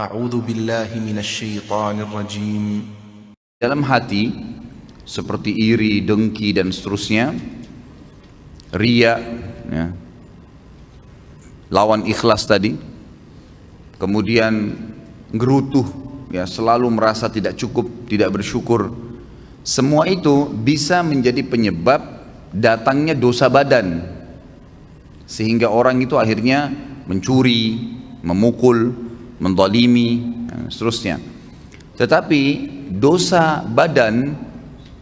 A'udzu billahi minasyaitonir rajim. Dalam hati seperti iri, dengki dan seterusnya, ria ya. Lawan ikhlas tadi. Kemudian gerutuh ya selalu merasa tidak cukup, tidak bersyukur. Semua itu bisa menjadi penyebab datangnya dosa badan. Sehingga orang itu akhirnya mencuri, memukul, mendolimi, dan ya, seterusnya. Tetapi dosa badan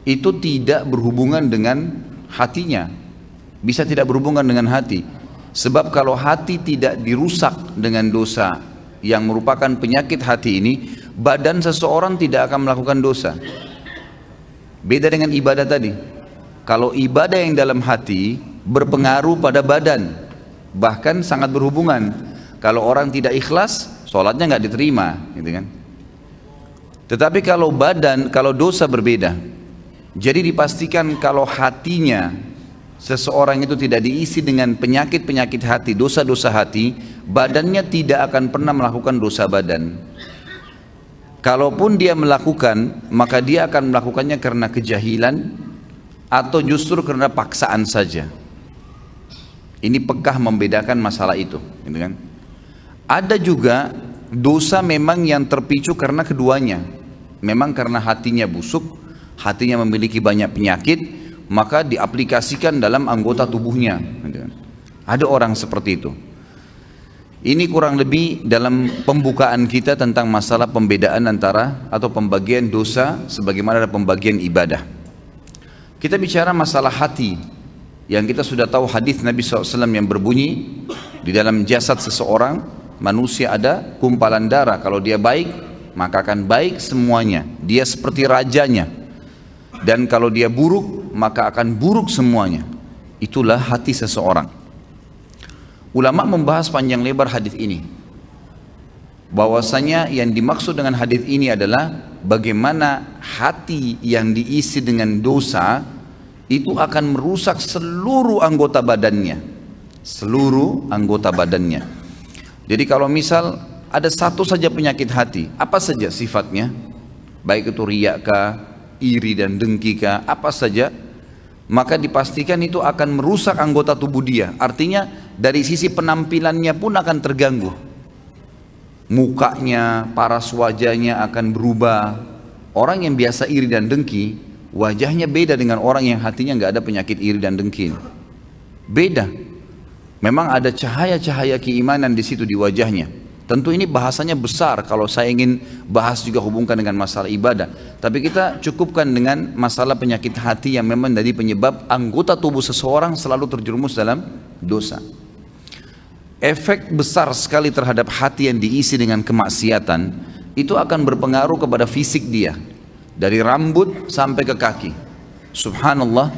itu tidak berhubungan dengan hatinya. Bisa tidak berhubungan dengan hati. Sebab kalau hati tidak dirusak dengan dosa yang merupakan penyakit hati ini, badan seseorang tidak akan melakukan dosa. Beda dengan ibadah tadi. Kalau ibadah yang dalam hati berpengaruh pada badan, bahkan sangat berhubungan. Kalau orang tidak ikhlas, sholatnya nggak diterima gitu kan tetapi kalau badan kalau dosa berbeda jadi dipastikan kalau hatinya seseorang itu tidak diisi dengan penyakit-penyakit hati dosa-dosa hati badannya tidak akan pernah melakukan dosa badan kalaupun dia melakukan maka dia akan melakukannya karena kejahilan atau justru karena paksaan saja ini pekah membedakan masalah itu gitu kan ada juga dosa memang yang terpicu karena keduanya. Memang karena hatinya busuk, hatinya memiliki banyak penyakit, maka diaplikasikan dalam anggota tubuhnya. Ada orang seperti itu. Ini kurang lebih dalam pembukaan kita tentang masalah pembedaan antara atau pembagian dosa sebagaimana ada pembagian ibadah. Kita bicara masalah hati yang kita sudah tahu hadis Nabi SAW yang berbunyi di dalam jasad seseorang manusia ada kumpalan darah kalau dia baik maka akan baik semuanya dia seperti rajanya dan kalau dia buruk maka akan buruk semuanya itulah hati seseorang ulama membahas panjang lebar hadis ini bahwasanya yang dimaksud dengan hadis ini adalah bagaimana hati yang diisi dengan dosa itu akan merusak seluruh anggota badannya seluruh anggota badannya jadi kalau misal ada satu saja penyakit hati, apa saja sifatnya? Baik itu riak iri dan dengki kah, apa saja, maka dipastikan itu akan merusak anggota tubuh dia. Artinya dari sisi penampilannya pun akan terganggu. Mukanya, paras wajahnya akan berubah. Orang yang biasa iri dan dengki, wajahnya beda dengan orang yang hatinya nggak ada penyakit iri dan dengki. Beda. Memang ada cahaya-cahaya keimanan di situ di wajahnya. Tentu ini bahasanya besar kalau saya ingin bahas juga hubungkan dengan masalah ibadah. Tapi kita cukupkan dengan masalah penyakit hati yang memang dari penyebab anggota tubuh seseorang selalu terjerumus dalam dosa. Efek besar sekali terhadap hati yang diisi dengan kemaksiatan itu akan berpengaruh kepada fisik dia. Dari rambut sampai ke kaki. Subhanallah,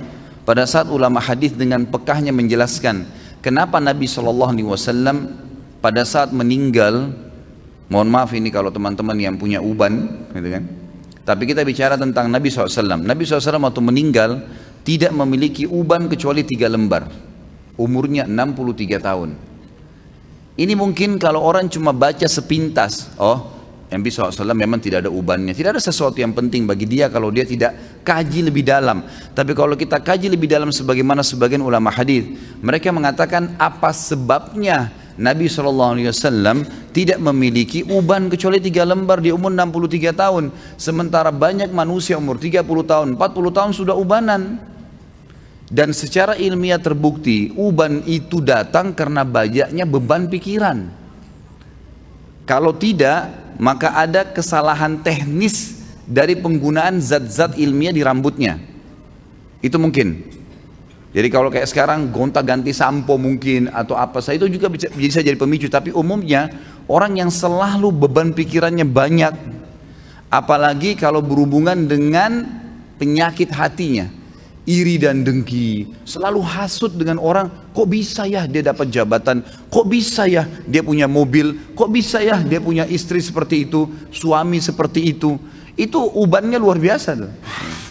pada saat ulama hadis dengan pekahnya menjelaskan Kenapa Nabi Shallallahu Alaihi Wasallam pada saat meninggal, mohon maaf ini kalau teman-teman yang punya uban, gitu kan? Tapi kita bicara tentang Nabi SAW. Nabi SAW waktu meninggal tidak memiliki uban kecuali tiga lembar. Umurnya 63 tahun. Ini mungkin kalau orang cuma baca sepintas, oh Nabi SAW memang tidak ada ubannya. Tidak ada sesuatu yang penting bagi dia kalau dia tidak kaji lebih dalam. Tapi kalau kita kaji lebih dalam sebagaimana sebagian ulama hadis, mereka mengatakan apa sebabnya Nabi SAW tidak memiliki uban kecuali tiga lembar di umur 63 tahun. Sementara banyak manusia umur 30 tahun, 40 tahun sudah ubanan. Dan secara ilmiah terbukti uban itu datang karena banyaknya beban pikiran. Kalau tidak, maka ada kesalahan teknis dari penggunaan zat-zat ilmiah di rambutnya. Itu mungkin. Jadi kalau kayak sekarang gonta-ganti sampo mungkin atau apa saya itu juga bisa, bisa jadi pemicu. Tapi umumnya orang yang selalu beban pikirannya banyak, apalagi kalau berhubungan dengan penyakit hatinya iri dan dengki, selalu hasut dengan orang, kok bisa ya dia dapat jabatan, kok bisa ya dia punya mobil, kok bisa ya dia punya istri seperti itu, suami seperti itu. Itu ubannya luar biasa. Tuh.